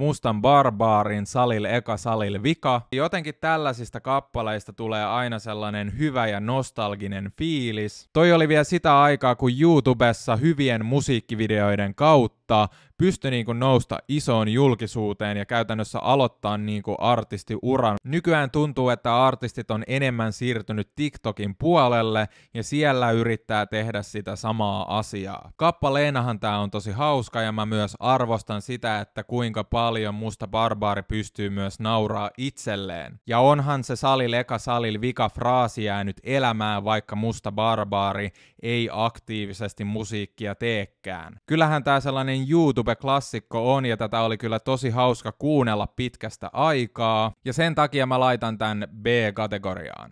Mustan Barbaarin Salil Eka Salil Vika. Jotenkin tällaisista kappaleista tulee aina sellainen hyvä ja nostalginen fiilis. Toi oli vielä sitä aikaa, kun YouTubessa hyvien musiikkivideoiden kautta kohtaa pystyi niin kuin nousta isoon julkisuuteen ja käytännössä aloittaa niin kuin artistiuran. Nykyään tuntuu, että artistit on enemmän siirtynyt TikTokin puolelle ja siellä yrittää tehdä sitä samaa asiaa. Kappaleenahan tämä on tosi hauska ja mä myös arvostan sitä, että kuinka paljon musta barbaari pystyy myös nauraa itselleen. Ja onhan se Salil Eka Salil vika fraasi jäänyt elämään, vaikka musta barbaari ei aktiivisesti musiikkia teekään. Kyllähän tää sellainen tämmöinen YouTube-klassikko on, ja tätä oli kyllä tosi hauska kuunnella pitkästä aikaa, ja sen takia mä laitan tämän B-kategoriaan.